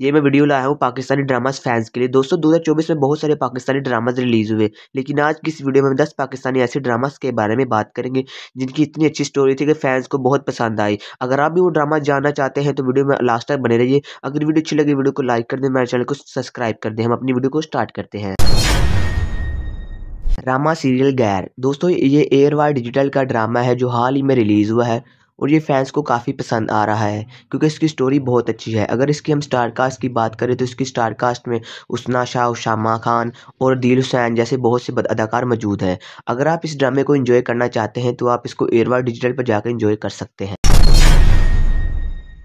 ये मैं वीडियो लाया हूँ पाकिस्तानी ड्रामास फैंस के लिए दोस्तों 2024 में बहुत सारे पाकिस्तानी ड्रामास रिलीज हुए लेकिन आज की इस वीडियो में हम 10 पाकिस्तानी ऐसे ड्रामास के बारे में बात करेंगे जिनकी इतनी अच्छी स्टोरी थी कि फैंस को बहुत पसंद आई अगर आप भी वो ड्रामा जानना चाहते हैं तो वीडियो में लास्ट तक बने रहिए अगर वीडियो अच्छी लगी वीडियो को लाइक कर दें मेरे चैनल को सब्सक्राइब कर दें हम अपनी वीडियो को स्टार्ट करते हैं ड्रामा सीरियल गैर दोस्तों ये एयर वाई डिजिटल का ड्रामा है जो हाल ही में रिलीज़ हुआ है और ये फैंस को काफ़ी पसंद आ रहा है क्योंकि इसकी स्टोरी बहुत अच्छी है अगर इसकी हम स्टार कास्ट की बात करें तो इसकी स्टार कास्ट में उसना शाह उशामा खान और दिल हुसैन जैसे बहुत से अदाकार मौजूद हैं अगर आप इस ड्रामे को इन्जॉय करना चाहते हैं तो आप इसको एयरवा डिजिटल पर जाकर इन्जॉय कर सकते हैं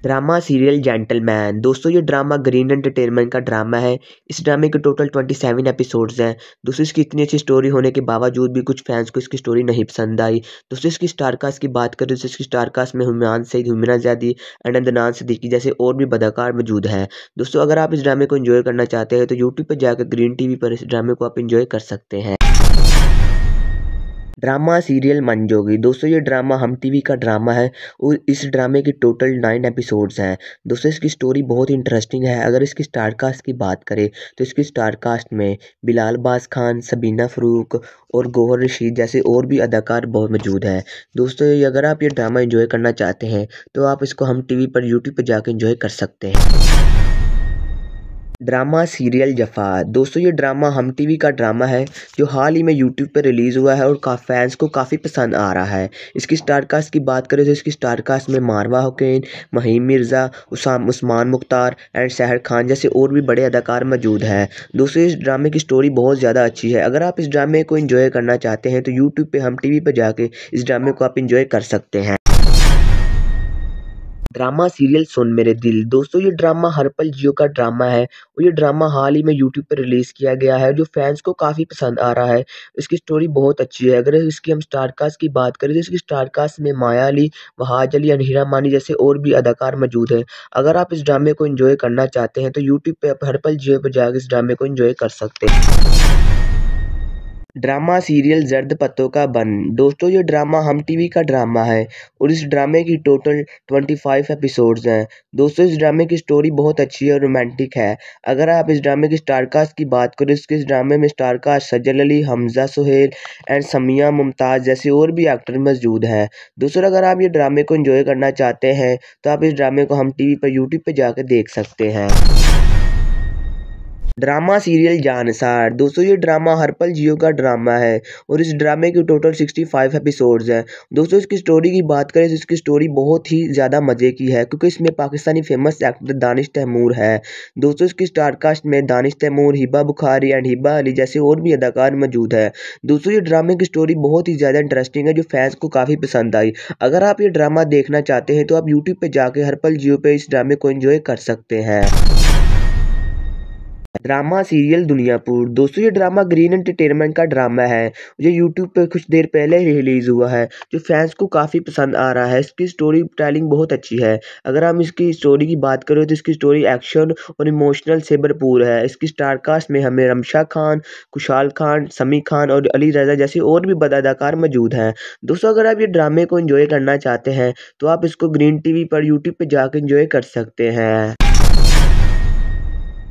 ड्रामा सीरियल जेंटलमैन दोस्तों ये ड्रामा ग्रीन एंटरटेनमेंट का ड्रामा है इस ड्रामे के टोटल ट्वेंटी सेवन एपिसोड्स हैं दोस्तों इसकी इतनी अच्छी स्टोरी होने के बावजूद भी कुछ फैंस को इसकी स्टोरी नहीं पसंद आई दोस्तों इसकी स्टारकास्ट की बात करें तो इसकी स्टारकास्ट में हुमान सईद हुमिना ज्यादी अनंतनाथ अंदनान सदीकी जैसे और भी बदाकार मौजूद हैं दोस्तों अगर आप इस ड्रामे को इन्जॉय करना चाहते हैं तो यूट्यूब पर जाकर ग्रीन टी पर इस ड्रामे को आप इन्जॉय कर सकते हैं ड्रामा सीरियल जोगी दोस्तों ये ड्रामा हम टीवी का ड्रामा है और इस ड्रामे की टोटल नाइन एपिसोड्स हैं दोस्तों इसकी स्टोरी बहुत ही इंटरेस्टिंग है अगर इसकी स्टारकास्ट की बात करें तो इसकी स्टारकास्ट में बिलाल बास खान सबीना फ़रूक और गोहर रशीद जैसे और भी अदाकार बहुत मौजूद हैं दोस्तों अगर आप ये ड्रामा इन्जॉय करना चाहते हैं तो आप इसको हम टी पर यूट्यूब पर जाकर इन्जॉय कर सकते हैं ड्रामा सीरियल जफ़ा दोस्तों ये ड्रामा हम टीवी का ड्रामा है जो हाल ही में यूट्यूब पर रिलीज़ हुआ है और का फैंस को काफ़ी पसंद आ रहा है इसकी स्टारकास्ट की बात करें तो इसकी स्टारकास्ट में मारवा हुकैन महीम मिर्ज़ा उसाम उस्मान मुख्तार एंड शहर खान जैसे और भी बड़े अदाकार मौजूद हैं दोस्तों इस ड्रामे की स्टोरी बहुत ज़्यादा अच्छी है अगर आप इस ड्रामे को इन्जॉय करना चाहते हैं तो यूट्यूब पर हम टी पर जाके इस ड्रामे को आप इन्जॉय कर सकते हैं ड्रामा सीरियल सुन मेरे दिल दोस्तों ये ड्रामा हरपल जियो का ड्रामा है और ये ड्रामा हाल ही में यूट्यूब पर रिलीज़ किया गया है जो फैंस को काफ़ी पसंद आ रहा है इसकी स्टोरी बहुत अच्छी है अगर इसकी हम स्टारकास्ट की बात करें तो इसकी स्टारकास्ट में माया अली वहाज अली अनहिरा मानी जैसे और भी अदाकार मौजूद हैं अगर आप इस ड्रामे को इन्जॉय करना चाहते हैं तो यूट्यूब पर आप हरपल जियो पर जाकर इस ड्रामे को इन्जॉय कर सकते हैं ड्रामा सीरियल जर्द पत्तों का बन दोस्तों ये ड्रामा हम टीवी का ड्रामा है और इस ड्रामे की टोटल ट्वेंटी फाइव एपिसोड्स हैं दोस्तों इस ड्रामे की स्टोरी बहुत अच्छी और रोमांटिक है अगर आप इस ड्रामे की स्टारकास्ट की बात करें इसके इस ड्रामे में स्टारकास्ट सजल अली हमजा सुहेल एंड समिया मुमताज़ जैसे और भी एक्टर मौजूद हैं दोस्तों अगर आप ये ड्रामे को इन्जॉय करना चाहते हैं तो आप इस ड्रामे को हम टी वी पर यूट्यूब पर जाकर देख सकते हैं ड्रामा सीरियल जानसार दोस्तों ये ड्रामा हरपल जियो का ड्रामा है और इस ड्रामे के टोटल सिक्सटी फाइव एपिसोड्स हैं दोस्तों इसकी स्टोरी की बात करें तो इसकी स्टोरी बहुत ही ज़्यादा मज़े की है क्योंकि इसमें पाकिस्तानी फेमस एक्टर दानिश तैमूर है दोस्तों इसकी स्टारकास्ट में दानिश तैमूर हिबा बुखारी एंड हिबा अली जैसे और भी अदाकार मौजूद है दोस्तों ये ड्रामे की स्टोरी बहुत ही ज़्यादा इंटरेस्टिंग है जो फैंस को काफ़ी पसंद आई अगर आप ये ड्रामा देखना चाहते हैं तो आप यूट्यूब पर जाके हरपल जियो पे इस ड्रामे को इन्जॉय कर सकते हैं ड्रामा सीरियल दुनियापुर दोस्तों ये ड्रामा ग्रीन एंटरटेनमेंट का ड्रामा है जो यूट्यूब पर कुछ देर पहले ही रिलीज़ हुआ है जो फैंस को काफ़ी पसंद आ रहा है इसकी स्टोरी टेलिंग बहुत अच्छी है अगर हम इसकी स्टोरी की बात करें तो इसकी स्टोरी एक्शन और इमोशनल से भरपूर है इसकी स्टारकास्ट में हमें रमशा खान खुशहाल खान समी खान और अली रजा जैसे और भी बद अदाकार मौजूद हैं दोस्तों अगर आप ये ड्रामे को इन्जॉय करना चाहते हैं तो आप इसको ग्रीन वी पर यूट्यूब पर जाकर इंजॉय कर सकते हैं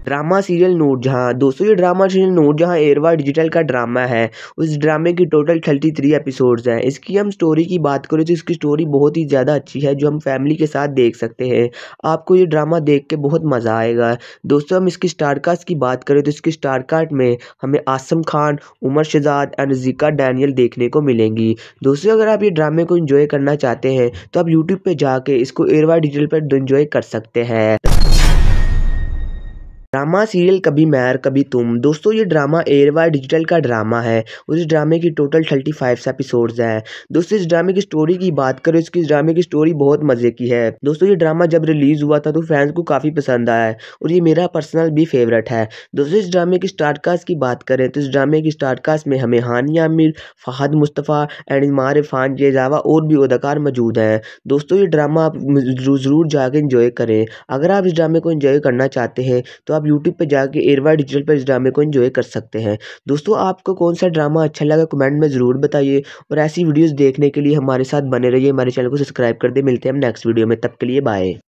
ड्रामा सीरियल नोट जहाँ दोस्तों ये ड्रामा सीरियल नोट जहाँ एरवा डिजिटल का ड्रामा है उस ड्रामे की टोटल थर्टी थ्री एपिसोड्स हैं इसकी हम स्टोरी की बात करें तो इसकी स्टोरी बहुत ही ज़्यादा अच्छी है जो हम फैमिली के साथ देख सकते हैं आपको ये ड्रामा देख के बहुत मज़ा आएगा दोस्तों हम इसकी स्टारकास्ट की बात करें तो इसकी स्टारकास्ट में हमें आसम खान उमर शहजाद एंड जिका डैनियल देखने को मिलेंगी दोस्तों अगर आप ये ड्रामे को इन्जॉय करना चाहते हैं तो आप यूट्यूब पर जाके इसको एरवा डिजिटल पर इन्जॉय कर सकते हैं ड्रामा सीरियल कभी मैर कभी तुम दोस्तों ये ड्रामा एरवा डिजिटल का ड्रामा है और इस ड्रामे की टोटल थर्टी फाइव एपिसोड्स है दोस्तों इस ड्रामे की स्टोरी की बात करें इसकी ड्रामे की स्टोरी बहुत मजे की है दोस्तों ये ड्रामा जब रिलीज हुआ था तो फैंस को काफी पसंद आया है और ये मेरा पर्सनल भी फेवरेट है दोस्तों इस ड्रामे की कास्ट की बात करें तो इस ड्रामे की कास्ट में हमें हानिया आमिर फहद मुस्तफ़ा एंड इमार फान के अलावा और भी अदाकार मौजूद हैं दोस्तों ये ड्रामा आप ज़रूर जाकर इंजॉय करें अगर आप इस ड्रामे को इंजॉय करना चाहते हैं तो आप यूट्यूब पर जाकर एरवा डिजिटल पर इस ड्रामे को इन्जॉय कर सकते हैं दोस्तों आपको कौन सा ड्रामा अच्छा लगा कमेंट में ज़रूर बताइए और ऐसी वीडियोज़ देखने के लिए हमारे साथ बने रहिए हमारे चैनल को सब्सक्राइब कर दे मिलते हैं हम नेक्स्ट वीडियो में तब के लिए बाय